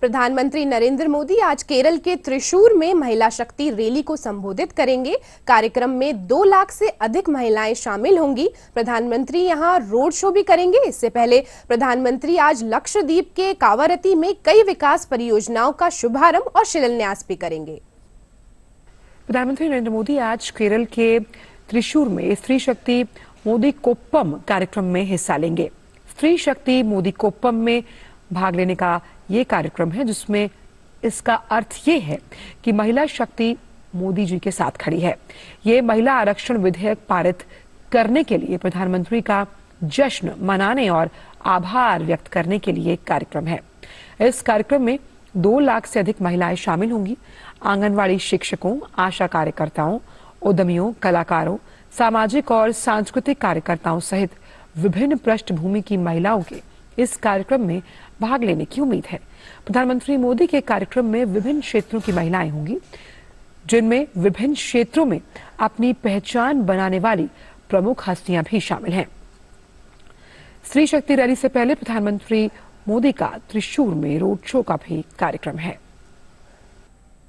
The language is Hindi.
प्रधानमंत्री नरेंद्र मोदी आज केरल के त्रिशूर में महिला शक्ति रैली को संबोधित करेंगे कार्यक्रम में दो लाख से अधिक महिलाएं शामिल होंगी प्रधानमंत्री यहां रोड शो भी करेंगे इससे पहले प्रधानमंत्री आज लक्षद्वीप के कावरती में कई विकास परियोजनाओं का शुभारंभ और शिलान्यास भी करेंगे प्रधानमंत्री नरेंद्र मोदी आज केरल के त्रिशूर में स्त्री शक्ति मोदी कोप्पम कार्यक्रम में हिस्सा लेंगे स्त्री शक्ति मोदी कोप्पम में भाग लेने का ये कार्यक्रम है जिसमें इसका अर्थ ये है कि महिला शक्ति मोदी जी के साथ खड़ी है ये महिला आरक्षण विधेयक पारित करने के लिए प्रधानमंत्री का जश्न मनाने और आभार व्यक्त करने के लिए कार्यक्रम है इस कार्यक्रम में दो लाख से अधिक महिलाएं शामिल होंगी आंगनवाड़ी शिक्षकों आशा कार्यकर्ताओं उद्यमियों कलाकारों सामाजिक और सांस्कृतिक कार्यकर्ताओं सहित विभिन्न पृष्ठभूमि की महिलाओं के इस कार्यक्रम में भाग लेने की उम्मीद है प्रधानमंत्री मोदी के कार्यक्रम में विभिन्न क्षेत्रों की महिलाएं होंगी जिनमें विभिन्न क्षेत्रों में अपनी पहचान बनाने वाली प्रमुख हस्तियां भी शामिल हैं स्त्री शक्ति रैली से पहले प्रधानमंत्री मोदी का त्रिशूर में रोड शो का भी कार्यक्रम है